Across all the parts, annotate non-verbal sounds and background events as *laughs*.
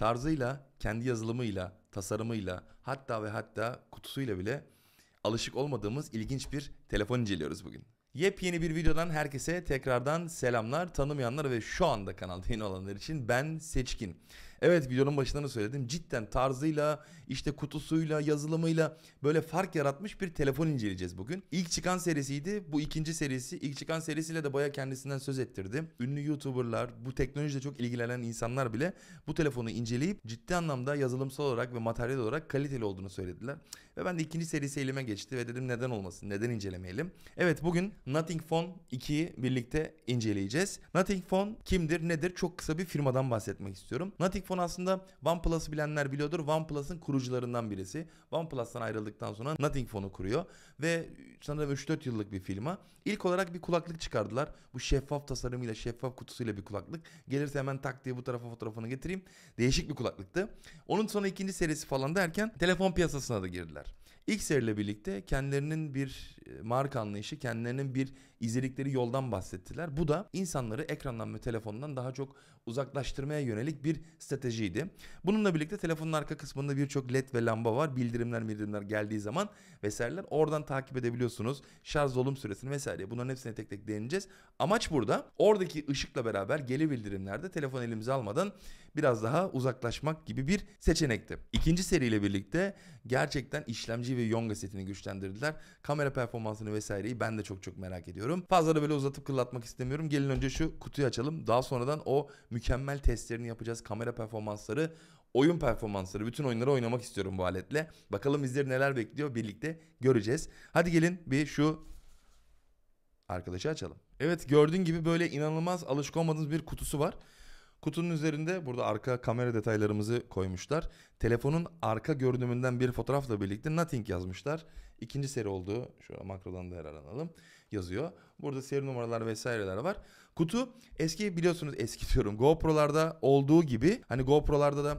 Tarzıyla, kendi yazılımıyla, tasarımıyla, hatta ve hatta kutusuyla bile alışık olmadığımız ilginç bir telefon inceliyoruz bugün. Yepyeni bir videodan herkese tekrardan selamlar. Tanımayanlar ve şu anda kanalda yeni olanlar için ben Seçkin. Evet videonun başında da söyledim. Cidden tarzıyla, işte kutusuyla, yazılımıyla böyle fark yaratmış bir telefon inceleyeceğiz bugün. İlk çıkan serisiydi. Bu ikinci serisi. İlk çıkan serisiyle de baya kendisinden söz ettirdim. Ünlü YouTuber'lar, bu teknolojide çok ilgilenen insanlar bile bu telefonu inceleyip ciddi anlamda yazılımsal olarak ve materyal olarak kaliteli olduğunu söylediler. Ve ben de ikinci serisi elime geçti ve dedim neden olmasın, neden incelemeyelim. Evet bugün Nothing Phone 2'yi birlikte inceleyeceğiz. Nothing Phone kimdir, nedir? Çok kısa bir firmadan bahsetmek istiyorum. Nothing iPhone aslında OnePlus'ı bilenler biliyordur. OnePlus'ın kurucularından birisi. OnePlus'tan ayrıldıktan sonra Nothing Phone'u kuruyor. Ve sanırım 3-4 yıllık bir firma. İlk olarak bir kulaklık çıkardılar. Bu şeffaf tasarımıyla, şeffaf kutusuyla bir kulaklık. Gelirse hemen tak diye bu tarafa fotoğrafını getireyim. Değişik bir kulaklıktı. Onun sonra ikinci serisi falan derken telefon piyasasına da girdiler. İlk seriyle birlikte kendilerinin bir e, marka anlayışı, kendilerinin bir izledikleri yoldan bahsettiler. Bu da insanları ekrandan ve telefondan daha çok uzaklaştırmaya yönelik bir stratejiydi. Bununla birlikte telefonun arka kısmında birçok led ve lamba var. Bildirimler bildirimler geldiği zaman vesaireler oradan takip edebiliyorsunuz. Şarj dolum süresini vesaire bunların hepsini tek tek değineceğiz. Amaç burada oradaki ışıkla beraber geri bildirimlerde telefon elimize almadan biraz daha uzaklaşmak gibi bir seçenekti. İkinci seriyle birlikte gerçekten işlemci ve yonga setini güçlendirdiler. Kamera performansını vesaireyi ben de çok çok merak ediyorum. Fazla da böyle uzatıp kıllatmak istemiyorum. Gelin önce şu kutuyu açalım. Daha sonradan o mükemmel testlerini yapacağız. Kamera performansları, oyun performansları. Bütün oyunları oynamak istiyorum bu aletle. Bakalım bizleri neler bekliyor birlikte göreceğiz. Hadi gelin bir şu arkadaşı açalım. Evet gördüğün gibi böyle inanılmaz alışık olmadığınız bir kutusu var. Kutunun üzerinde burada arka kamera detaylarımızı koymuşlar. Telefonun arka görünümünden bir fotoğrafla birlikte Nothing yazmışlar. İkinci seri olduğu, Şöyle makrodan da yer alalım yazıyor. Burada seri numaralar vesaireler var. Kutu eski biliyorsunuz eski diyorum GoPro'larda olduğu gibi hani GoPro'larda da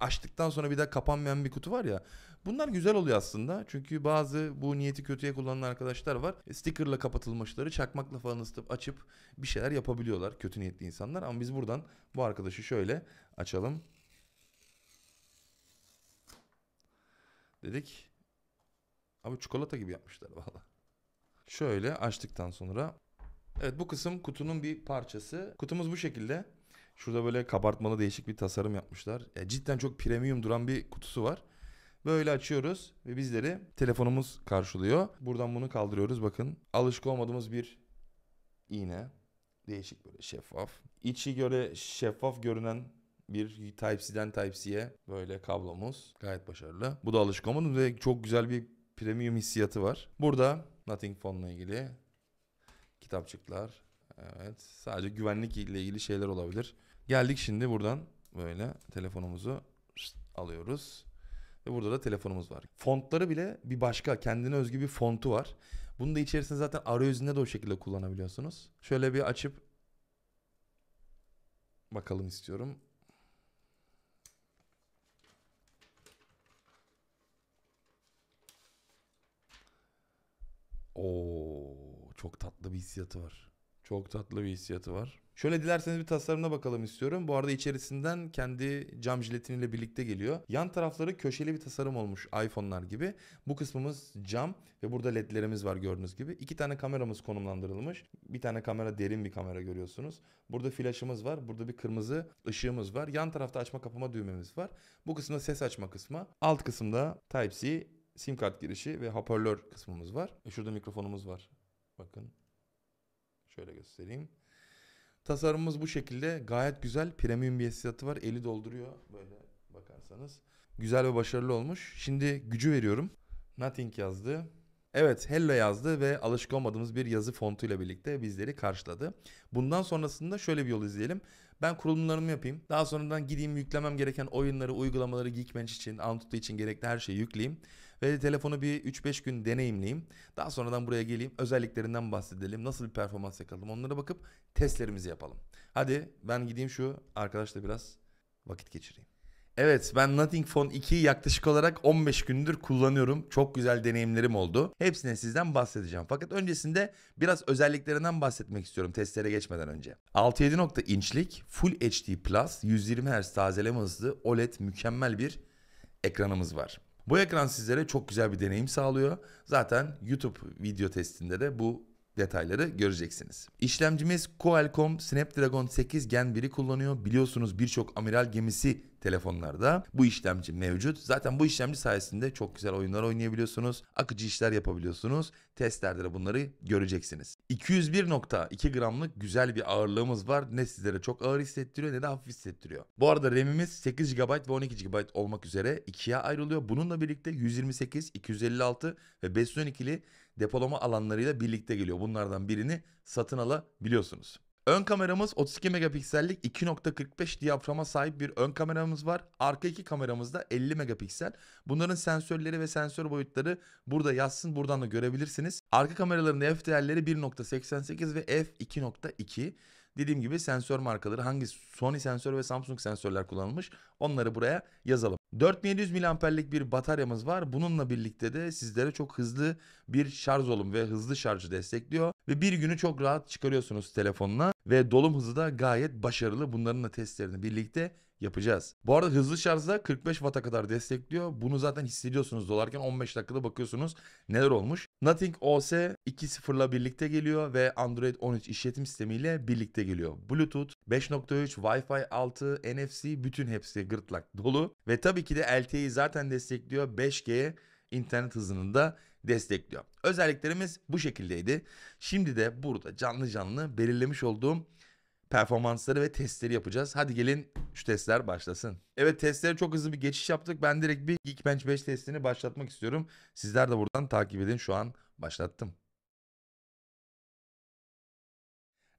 açtıktan sonra bir daha kapanmayan bir kutu var ya. Bunlar güzel oluyor aslında. Çünkü bazı bu niyeti kötüye kullanan arkadaşlar var. E, stickerla kapatılmışları çakmakla falan ısıtıp açıp bir şeyler yapabiliyorlar kötü niyetli insanlar. Ama biz buradan bu arkadaşı şöyle açalım. Dedik. Abi çikolata gibi yapmışlar vallahi Şöyle açtıktan sonra. Evet bu kısım kutunun bir parçası. Kutumuz bu şekilde. Şurada böyle kabartmalı değişik bir tasarım yapmışlar. E, cidden çok premium duran bir kutusu var. Böyle açıyoruz ve bizleri telefonumuz karşılıyor. Buradan bunu kaldırıyoruz bakın. Alışık olmadığımız bir iğne. Değişik böyle şeffaf. İçi göre şeffaf görünen bir Type-C'den Type-C'ye böyle kablomuz. Gayet başarılı. Bu da alışık olmadığımız ve çok güzel bir premium hissiyatı var. Burada Nothing Phone'la ilgili kitapçıklar. Evet. Sadece güvenlik ile ilgili şeyler olabilir. Geldik şimdi buradan böyle telefonumuzu alıyoruz. Ve burada da telefonumuz var. Fontları bile bir başka kendine özgü bir fontu var. Bunu da içerisinde zaten arayüzünde de o şekilde kullanabiliyorsunuz. Şöyle bir açıp bakalım istiyorum. Oo, çok tatlı bir hissiyatı var. Çok tatlı bir hissiyatı var. Şöyle dilerseniz bir tasarımına bakalım istiyorum. Bu arada içerisinden kendi cam jiletiniyle birlikte geliyor. Yan tarafları köşeli bir tasarım olmuş iPhone'lar gibi. Bu kısmımız cam ve burada ledlerimiz var gördüğünüz gibi. İki tane kameramız konumlandırılmış. Bir tane kamera derin bir kamera görüyorsunuz. Burada flaşımız var. Burada bir kırmızı ışığımız var. Yan tarafta açma kapama düğmemiz var. Bu kısımda ses açma kısmı. Alt kısımda Type-C sim kart girişi ve hoparlör kısmımız var. E şurada mikrofonumuz var. Bakın. Şöyle göstereyim. Tasarımımız bu şekilde. Gayet güzel. Premium bir hissiyatı var. Eli dolduruyor böyle bakarsanız. Güzel ve başarılı olmuş. Şimdi gücü veriyorum. Nothing yazdı. Evet hello yazdı ve alışık olmadığımız bir yazı fontuyla birlikte bizleri karşıladı. Bundan sonrasında şöyle bir yol izleyelim. Ben kurulumlarımı yapayım. Daha sonradan gideyim yüklemem gereken oyunları, uygulamaları Geekbench için, Antutu için gerekli her şeyi yükleyeyim. Ve telefonu bir 3-5 gün deneyimleyeyim. Daha sonradan buraya geleyim. Özelliklerinden bahsedelim. Nasıl bir performans yakaladım. Onlara bakıp testlerimizi yapalım. Hadi ben gideyim şu arkadaşla biraz vakit geçireyim. Evet ben Nothing Phone 2'yi yaklaşık olarak 15 gündür kullanıyorum. Çok güzel deneyimlerim oldu. Hepsine sizden bahsedeceğim. Fakat öncesinde biraz özelliklerinden bahsetmek istiyorum testlere geçmeden önce. 6.7 inçlik Full HD Plus 120 Hz tazeleme hızlı OLED mükemmel bir ekranımız var. Bu ekran sizlere çok güzel bir deneyim sağlıyor. Zaten YouTube video testinde de bu detayları göreceksiniz. İşlemcimiz Qualcomm Snapdragon 8 Gen 1'i kullanıyor. Biliyorsunuz birçok amiral gemisi telefonlarda bu işlemci mevcut. Zaten bu işlemci sayesinde çok güzel oyunlar oynayabiliyorsunuz. Akıcı işler yapabiliyorsunuz. Testlerde de bunları göreceksiniz. 201.2 gramlık güzel bir ağırlığımız var. Ne sizlere çok ağır hissettiriyor ne de hafif hissettiriyor. Bu arada RAM'imiz 8 GB ve 12 GB olmak üzere ikiye ayrılıyor. Bununla birlikte 128, 256 ve 512'li depolama alanlarıyla birlikte geliyor. Bunlardan birini satın alabiliyorsunuz. Ön kameramız 32 megapiksellik 2.45 diyaframa sahip bir ön kameramız var. Arka iki kameramız da 50 megapiksel. Bunların sensörleri ve sensör boyutları burada yazsın. Buradan da görebilirsiniz. Arka kameraların f değerleri 1.88 ve f 2.2. Dediğim gibi sensör markaları hangi Sony sensör ve Samsung sensörler kullanılmış onları buraya yazalım. 4700 miliamperlik bir bataryamız var. Bununla birlikte de sizlere çok hızlı bir şarj olum ve hızlı şarjı destekliyor. Ve bir günü çok rahat çıkarıyorsunuz telefonla ve dolum hızı da gayet başarılı. Bunların da testlerini birlikte yapacağız. Bu arada hızlı şarjda 45 Watt'a kadar destekliyor. Bunu zaten hissediyorsunuz dolarken 15 dakikada bakıyorsunuz neler olmuş. Nothing OS 2.0 ile birlikte geliyor ve Android 13 işletim sistemiyle birlikte geliyor. Bluetooth 5.3, Wi-Fi 6, NFC bütün hepsi gırtlak dolu. Ve tabii Tabii ki de LTE'yi zaten destekliyor. 5G internet hızını da destekliyor. Özelliklerimiz bu şekildeydi. Şimdi de burada canlı canlı belirlemiş olduğum performansları ve testleri yapacağız. Hadi gelin şu testler başlasın. Evet testlere çok hızlı bir geçiş yaptık. Ben direkt bir Geekbench 5 testini başlatmak istiyorum. Sizler de buradan takip edin. Şu an başlattım.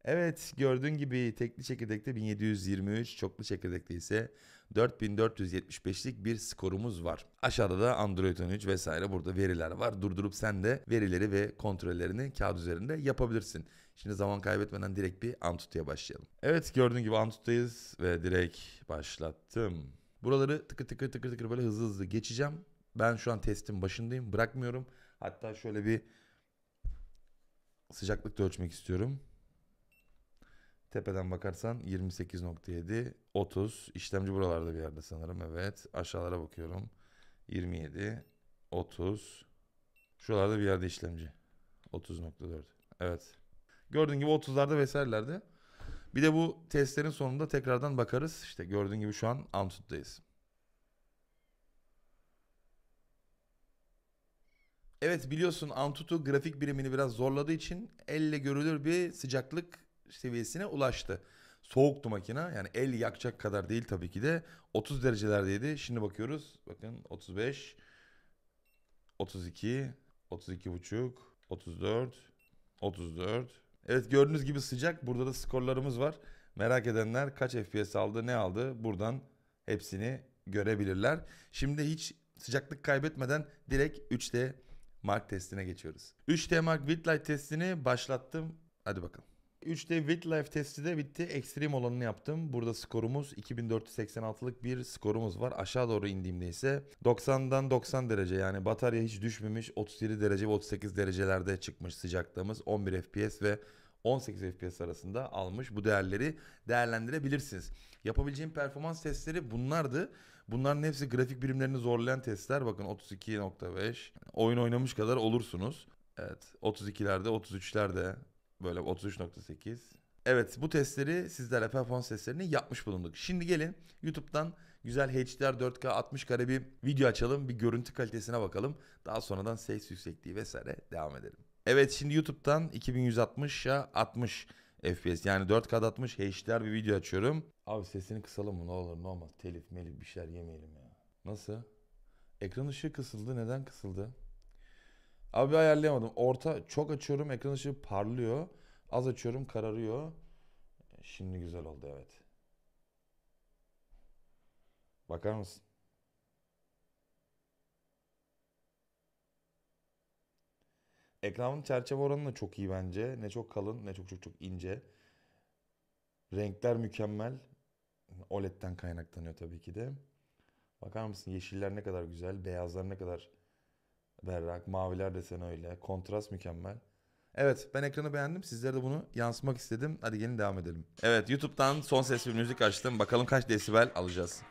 Evet gördüğün gibi tekli çekirdekte 1723, çoklu çekirdekte ise 4475'lik bir skorumuz var. Aşağıda da Android 13 vesaire burada veriler var. Durdurup sen de verileri ve kontrollerini kağıt üzerinde yapabilirsin. Şimdi zaman kaybetmeden direkt bir Antutu'ya başlayalım. Evet gördüğün gibi Antutu'dayız ve direkt başlattım. Buraları tıkır tıkır tıkır tıkır böyle hızlı hızlı geçeceğim. Ben şu an testin başındayım. Bırakmıyorum. Hatta şöyle bir sıcaklıkta ölçmek istiyorum. Tepeden bakarsan 28.7, 30. İşlemci buralarda bir yerde sanırım. Evet. Aşağılara bakıyorum. 27, 30. Şuralarda bir yerde işlemci. 30.4. Evet. Gördüğün gibi 30'larda vesairelerde. Bir de bu testlerin sonunda tekrardan bakarız. İşte gördüğün gibi şu an Amsut'tayız. Evet biliyorsun Antutu grafik birimini biraz zorladığı için elle görülür bir sıcaklık seviyesine ulaştı. Soğuktu makina. Yani el yakacak kadar değil tabii ki de. 30 derecelerdeydi. Şimdi bakıyoruz. Bakın 35, 32, 32.5, 34, 34. Evet gördüğünüz gibi sıcak. Burada da skorlarımız var. Merak edenler kaç FPS aldı, ne aldı buradan hepsini görebilirler. Şimdi hiç sıcaklık kaybetmeden direkt 3D Mark testine geçiyoruz. 3D Mark Whitlight testini başlattım. Hadi bakalım. 3 de Wildlife testi de bitti. Ekstrem olanını yaptım. Burada skorumuz 2486'lık bir skorumuz var. Aşağı doğru indiğimde ise 90'dan 90 derece yani batarya hiç düşmemiş 37 derece ve 38 derecelerde çıkmış sıcaklığımız 11 FPS ve 18 FPS arasında almış. Bu değerleri değerlendirebilirsiniz. Yapabileceğim performans testleri bunlardı. Bunların hepsi grafik birimlerini zorlayan testler. Bakın 32.5 oyun oynamış kadar olursunuz. Evet 32'lerde 33'lerde böyle 33.8. Evet bu testleri sizlerle performans testlerini yapmış bulunduk. Şimdi gelin YouTube'dan güzel HDR 4K 60 kare bir video açalım. Bir görüntü kalitesine bakalım. Daha sonradan ses yüksekliği vesaire devam edelim. Evet şimdi YouTube'dan 2160'a 60 FPS yani 4K'da 60 HDR bir video açıyorum. Abi sesini kısalım mı ne olur ne olmaz. Telif melif bir şeyler yemeyelim ya. Nasıl? Ekran ışığı kısıldı. Neden kısıldı? Abi ayarlayamadım. Orta çok açıyorum ekran ışığı parlıyor. Az açıyorum kararıyor. Şimdi güzel oldu evet. Bakar mısın? Ekranın çerçeve oranı da çok iyi bence. Ne çok kalın ne çok çok çok ince. Renkler mükemmel. OLED'den kaynaklanıyor tabii ki de. Bakar mısın yeşiller ne kadar güzel, beyazlar ne kadar berrak. Maviler desen öyle. Kontrast mükemmel. Evet ben ekranı beğendim. Sizlere de bunu yansımak istedim. Hadi gelin devam edelim. Evet YouTube'dan son ses bir müzik açtım. Bakalım kaç desibel alacağız.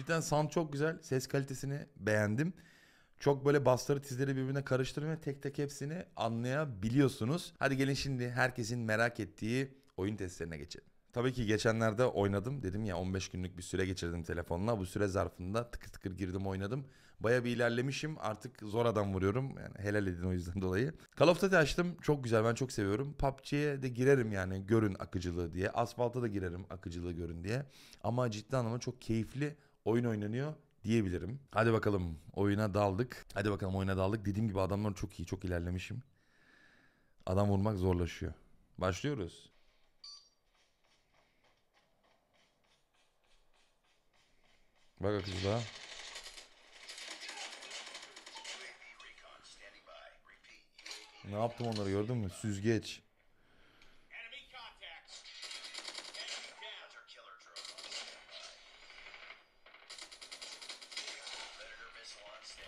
Cidden sound çok güzel. Ses kalitesini beğendim. Çok böyle basları tizleri birbirine karıştırmaya Tek tek hepsini anlayabiliyorsunuz. Hadi gelin şimdi herkesin merak ettiği oyun testlerine geçelim. Tabii ki geçenlerde oynadım. Dedim ya 15 günlük bir süre geçirdim telefonla. Bu süre zarfında tıkır tıkır girdim oynadım. Baya bir ilerlemişim. Artık zor adam vuruyorum. Yani helal edin o yüzden *laughs* dolayı. Call of Duty açtım. Çok güzel ben çok seviyorum. PUBG'ye de girerim yani görün akıcılığı diye. Asfalta da girerim akıcılığı görün diye. Ama ciddi anlamda çok keyifli oyun oynanıyor diyebilirim. Hadi bakalım oyuna daldık. Hadi bakalım oyuna daldık. Dediğim gibi adamlar çok iyi, çok ilerlemişim. Adam vurmak zorlaşıyor. Başlıyoruz. Bak kız daha. Ne yaptım onları gördün mü? Süzgeç.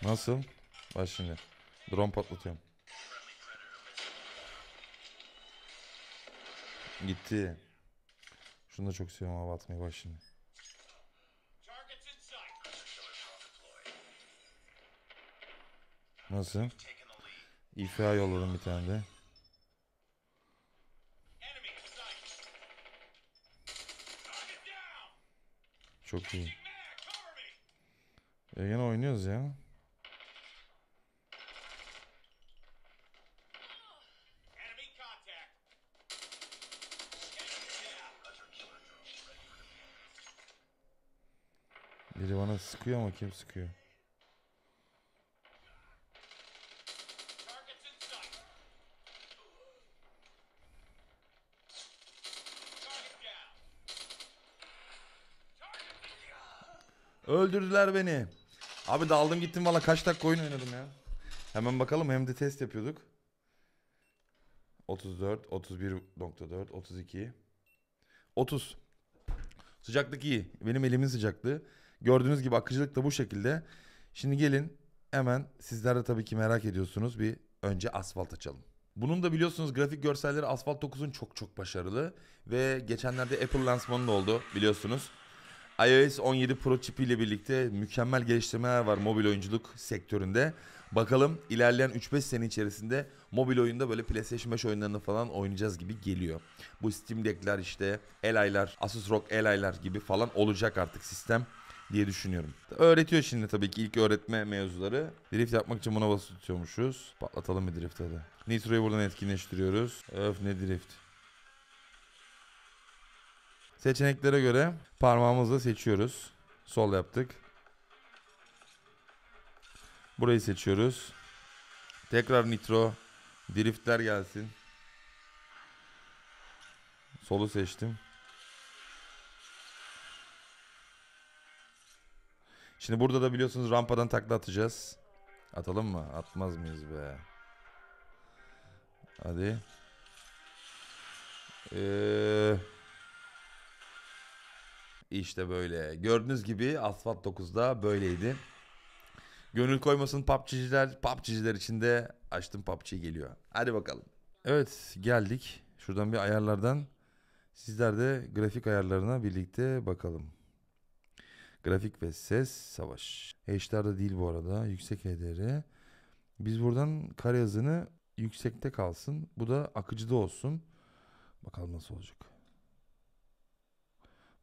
Nasıl? Bak şimdi. Drone patlatıyorum. Gitti. Şunu da çok seviyorum hava atmayı bak şimdi. Nasıl? İFA yolladım bir tane de. Çok iyi. E, yine oynuyoruz ya. Biri bana sıkıyor ama kim sıkıyor? Öldürdüler beni. Abi daldım gittim valla kaç dakika oyun oynadım ya. Hemen bakalım hem de test yapıyorduk. 34, 31.4, 32, 30. Sıcaklık iyi. Benim elimin sıcaklığı. Gördüğünüz gibi akıcılık da bu şekilde. Şimdi gelin hemen sizler de tabii ki merak ediyorsunuz bir önce asfalt açalım. Bunun da biliyorsunuz grafik görselleri Asfalt 9'un çok çok başarılı ve geçenlerde Apple lansmanı da oldu biliyorsunuz. iOS 17 Pro çipiyle birlikte mükemmel geliştirmeler var mobil oyunculuk sektöründe. Bakalım ilerleyen 3-5 sene içerisinde mobil oyunda böyle PlayStation 5 oyunlarını falan oynayacağız gibi geliyor. Bu Steam Deck'ler işte, Elay'lar, Asus ROG Elay'lar gibi falan olacak artık sistem diye düşünüyorum. Öğretiyor şimdi tabii ki ilk öğretme mevzuları. Drift yapmak için buna basılı tutuyormuşuz. Patlatalım bir drift hadi. Nitro'yu buradan etkinleştiriyoruz. Öf ne drift. Seçeneklere göre parmağımızla seçiyoruz. Sol yaptık. Burayı seçiyoruz. Tekrar nitro. Driftler gelsin. Solu seçtim. Şimdi burada da biliyorsunuz rampadan takla atacağız. Atalım mı? Atmaz mıyız be? Hadi. Ee, işte böyle. Gördüğünüz gibi Asfalt 9'da böyleydi. Gönül koymasın PUBG'ciler. PUBG'ciler içinde açtım PUBG geliyor. Hadi bakalım. Evet geldik. Şuradan bir ayarlardan sizler de grafik ayarlarına birlikte bakalım. Grafik ve ses savaş. HDR'da değil bu arada. Yüksek HDR. Biz buradan kare yazını yüksekte kalsın. Bu da akıcıda olsun. Bakalım nasıl olacak.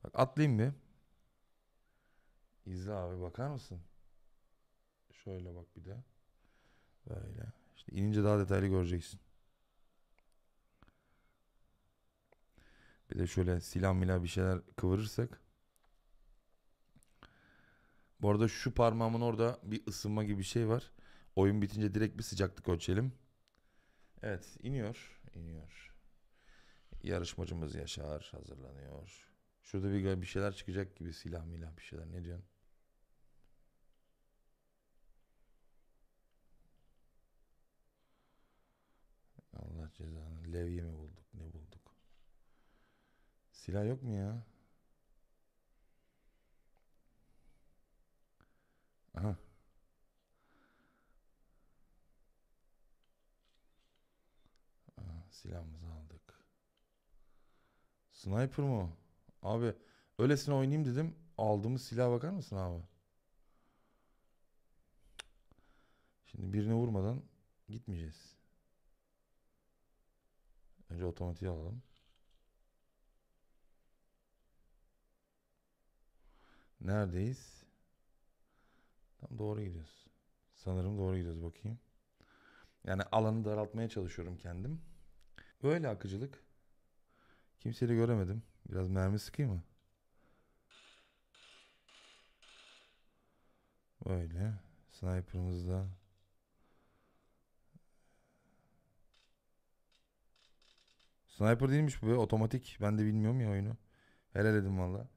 Bak atlayayım mı? İzle abi bakar mısın? Şöyle bak bir de. Böyle. İşte inince daha detaylı göreceksin. Bir de şöyle silah milah bir şeyler kıvırırsak. Bu arada şu parmağımın orada bir ısınma gibi bir şey var. Oyun bitince direkt bir sıcaklık ölçelim. Evet iniyor. iniyor. Yarışmacımız Yaşar hazırlanıyor. Şurada bir, bir şeyler çıkacak gibi silah milah bir şeyler ne diyorsun? Allah cezanı. Levye mi bulduk? Ne bulduk? Silah yok mu ya? Aha. Aha, silahımızı aldık. Sniper mı Abi öylesine oynayayım dedim. Aldığımız silaha bakar mısın abi? Şimdi birini vurmadan gitmeyeceğiz. Önce otomatik alalım. Neredeyiz? Tam doğru gidiyoruz. Sanırım doğru gidiyoruz bakayım. Yani alanı daraltmaya çalışıyorum kendim. Böyle akıcılık. Kimseyi göremedim. Biraz mermi sıkayım mı? Böyle. Sniper'ımız da. Sniper değilmiş bu be. Otomatik. Ben de bilmiyorum ya oyunu. Helal edin valla.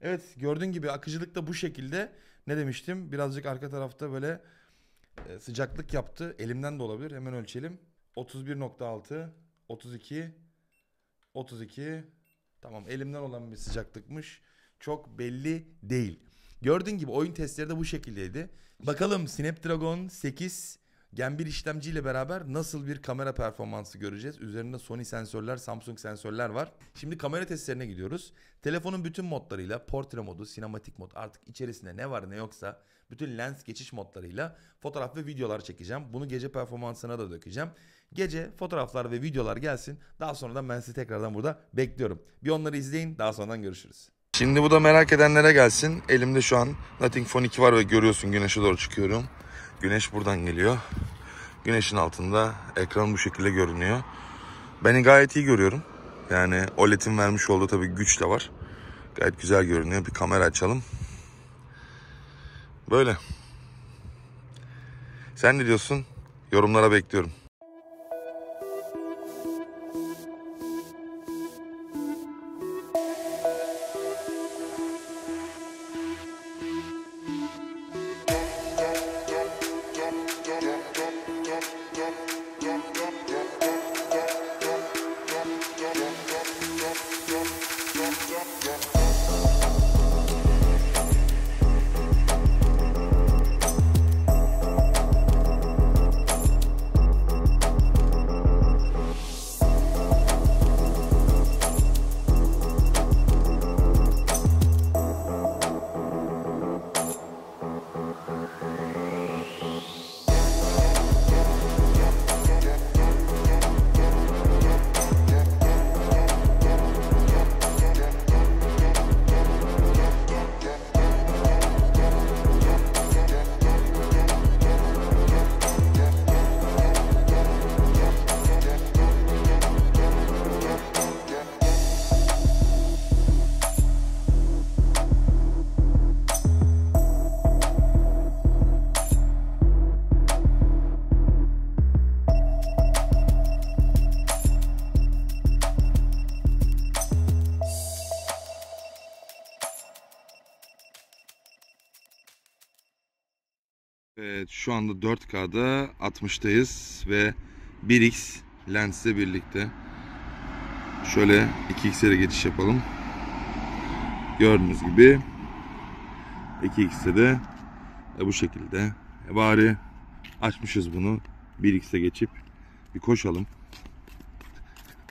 Evet gördüğün gibi akıcılık da bu şekilde ne demiştim? Birazcık arka tarafta böyle e, sıcaklık yaptı. Elimden de olabilir. Hemen ölçelim. 31.6, 32, 32. Tamam elimden olan bir sıcaklıkmış. Çok belli değil. Gördüğün gibi oyun testleri de bu şekildeydi. Bakalım Snapdragon 8 Gen 1 işlemciyle beraber nasıl bir kamera performansı göreceğiz? Üzerinde Sony sensörler, Samsung sensörler var. Şimdi kamera testlerine gidiyoruz. Telefonun bütün modlarıyla portre modu, sinematik mod artık içerisinde ne var ne yoksa bütün lens geçiş modlarıyla fotoğraf ve videolar çekeceğim. Bunu gece performansına da dökeceğim. Gece fotoğraflar ve videolar gelsin. Daha sonradan ben sizi tekrardan burada bekliyorum. Bir onları izleyin. Daha sonradan görüşürüz. Şimdi bu da merak edenlere gelsin. Elimde şu an Nothing Phone 2 var ve görüyorsun güneşe doğru çıkıyorum. Güneş buradan geliyor. Güneşin altında ekran bu şekilde görünüyor. Beni gayet iyi görüyorum. Yani OLED'in vermiş olduğu tabii güç de var. Gayet güzel görünüyor. Bir kamera açalım. Böyle. Sen ne diyorsun? Yorumlara bekliyorum. Evet şu anda 4K'da 60'tayız ve 1X lensle birlikte şöyle 2X'e geçiş yapalım. Gördüğünüz gibi 2X'e de e, bu şekilde. E, bari açmışız bunu 1X'e geçip bir koşalım.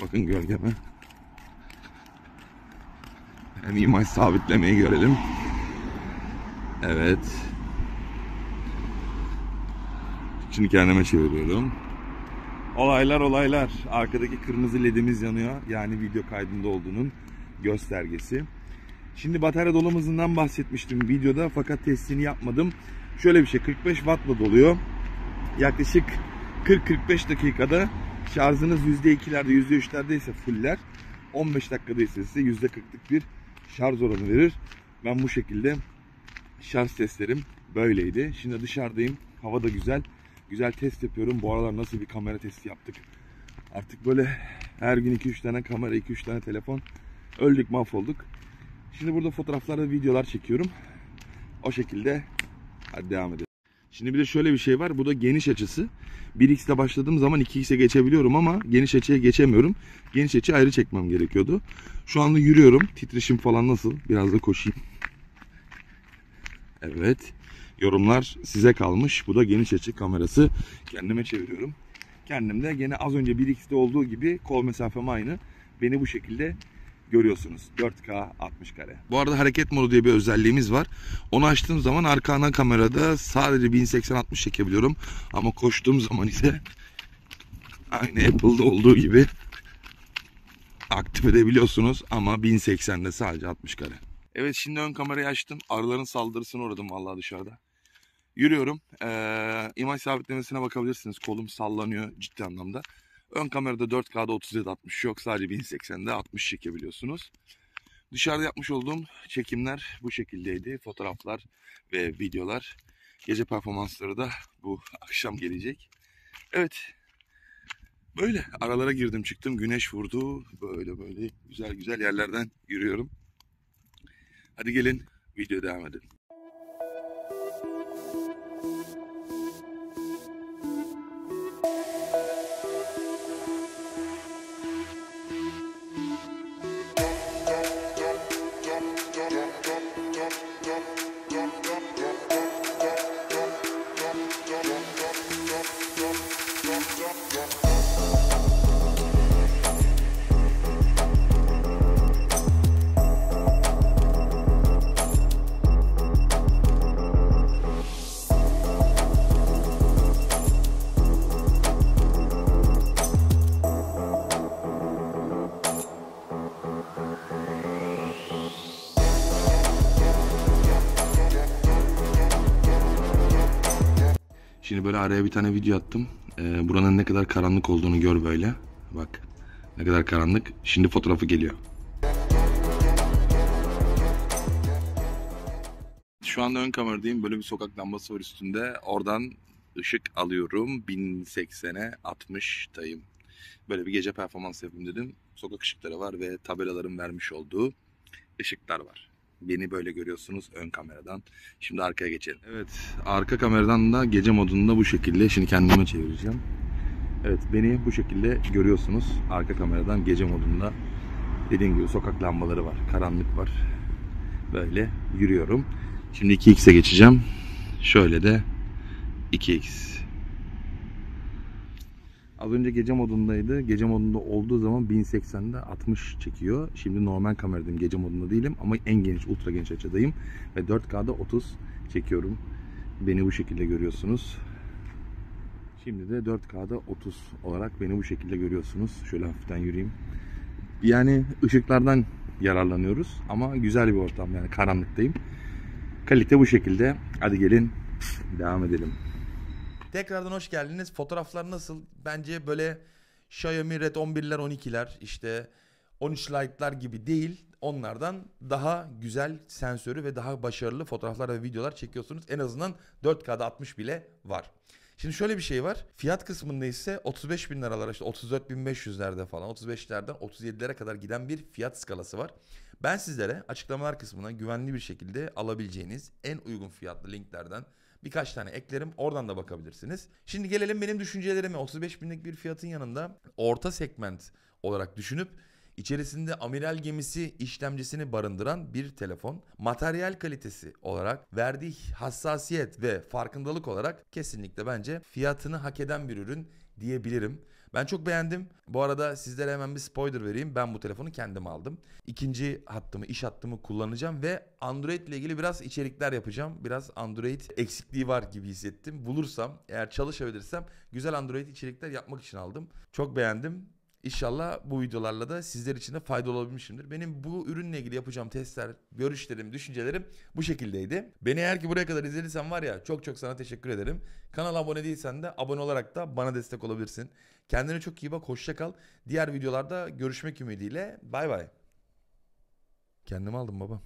Bakın gölgeme. Hem imaj sabitlemeyi görelim. Evet. Şimdi kendime çeviriyorum. Olaylar olaylar. Arkadaki kırmızı ledimiz yanıyor. Yani video kaydında olduğunun göstergesi. Şimdi batarya dolum bahsetmiştim videoda fakat testini yapmadım. Şöyle bir şey 45 wattla doluyor. Yaklaşık 40-45 dakikada şarjınız %2'lerde %3'lerde ise fuller. 15 dakikada ise size %40'lık bir şarj oranı verir. Ben bu şekilde şarj testlerim böyleydi. Şimdi dışarıdayım. Hava da güzel güzel test yapıyorum. Bu aralar nasıl bir kamera testi yaptık. Artık böyle her gün 2-3 tane kamera, 2-3 tane telefon. Öldük mahvolduk. Şimdi burada fotoğraflarda videolar çekiyorum. O şekilde hadi devam edelim. Şimdi bir de şöyle bir şey var. Bu da geniş açısı. 1x ile başladığım zaman 2x'e geçebiliyorum ama geniş açıya geçemiyorum. Geniş açı ayrı çekmem gerekiyordu. Şu anda yürüyorum. Titreşim falan nasıl? Biraz da koşayım. Evet. Yorumlar size kalmış. Bu da geniş açı kamerası. Kendime çeviriyorum. Kendimde gene az önce 1x'de olduğu gibi kol mesafem aynı. Beni bu şekilde görüyorsunuz. 4K 60 kare. Bu arada hareket modu diye bir özelliğimiz var. Onu açtığım zaman arka ana kamerada sadece 1080-60 çekebiliyorum. Ama koştuğum zaman ise *laughs* aynı Apple'da olduğu gibi aktif edebiliyorsunuz ama 1080'de sadece 60 kare. Evet şimdi ön kamerayı açtım. Arıların saldırısına uğradım vallahi dışarıda yürüyorum. Ee, imaj sabitlemesine bakabilirsiniz. Kolum sallanıyor ciddi anlamda. Ön kamerada 4K'da 37 60 yok. Sadece 1080'de 60 çekebiliyorsunuz. Dışarıda yapmış olduğum çekimler bu şekildeydi. Fotoğraflar ve videolar. Gece performansları da bu akşam gelecek. Evet. Böyle aralara girdim çıktım. Güneş vurdu. Böyle böyle güzel güzel yerlerden yürüyorum. Hadi gelin video devam edelim. böyle araya bir tane video attım. Ee, buranın ne kadar karanlık olduğunu gör böyle. Bak ne kadar karanlık. Şimdi fotoğrafı geliyor. Şu anda ön kameradayım. Böyle bir sokak lambası var üstünde. Oradan ışık alıyorum. 1080'e 60'tayım. Böyle bir gece performans yapayım dedim. Sokak ışıkları var ve tabelaların vermiş olduğu ışıklar var. Beni böyle görüyorsunuz ön kameradan. Şimdi arkaya geçelim. Evet arka kameradan da gece modunda bu şekilde. Şimdi kendime çevireceğim. Evet beni bu şekilde görüyorsunuz. Arka kameradan gece modunda. Dediğim gibi sokak lambaları var. Karanlık var. Böyle yürüyorum. Şimdi 2x'e geçeceğim. Şöyle de 2x. Az önce gece modundaydı. Gece modunda olduğu zaman 1080'de 60 çekiyor. Şimdi normal kameradayım. Gece modunda değilim ama en geniş, ultra geniş açıdayım. Ve 4K'da 30 çekiyorum. Beni bu şekilde görüyorsunuz. Şimdi de 4K'da 30 olarak beni bu şekilde görüyorsunuz. Şöyle hafiften yürüyeyim. Yani ışıklardan yararlanıyoruz ama güzel bir ortam yani karanlıktayım. Kalite bu şekilde. Hadi gelin devam edelim. Tekrardan hoş geldiniz. Fotoğraflar nasıl? Bence böyle Xiaomi Red 11'ler 12'ler işte 13 Lite'lar gibi değil. Onlardan daha güzel sensörü ve daha başarılı fotoğraflar ve videolar çekiyorsunuz. En azından 4K'da 60 bile var. Şimdi şöyle bir şey var. Fiyat kısmında ise 35 bin liralara işte 34 bin 500'lerde falan 35'lerden 37'lere kadar giden bir fiyat skalası var. Ben sizlere açıklamalar kısmına güvenli bir şekilde alabileceğiniz en uygun fiyatlı linklerden Birkaç tane eklerim oradan da bakabilirsiniz. Şimdi gelelim benim düşüncelerime. 35 binlik bir fiyatın yanında orta segment olarak düşünüp İçerisinde amiral gemisi işlemcisini barındıran bir telefon materyal kalitesi olarak verdiği hassasiyet ve farkındalık olarak kesinlikle bence fiyatını hak eden bir ürün diyebilirim. Ben çok beğendim. Bu arada sizlere hemen bir spoiler vereyim. Ben bu telefonu kendim aldım. İkinci hattımı, iş hattımı kullanacağım ve Android ile ilgili biraz içerikler yapacağım. Biraz Android eksikliği var gibi hissettim. Bulursam, eğer çalışabilirsem güzel Android içerikler yapmak için aldım. Çok beğendim. İnşallah bu videolarla da sizler için de faydalı olabilmişimdir. Benim bu ürünle ilgili yapacağım testler, görüşlerim, düşüncelerim bu şekildeydi. Beni eğer ki buraya kadar izlediysen var ya çok çok sana teşekkür ederim. Kanala abone değilsen de abone olarak da bana destek olabilirsin. Kendine çok iyi bak, hoşça kal. Diğer videolarda görüşmek ümidiyle. Bay bay. Kendimi aldım baba.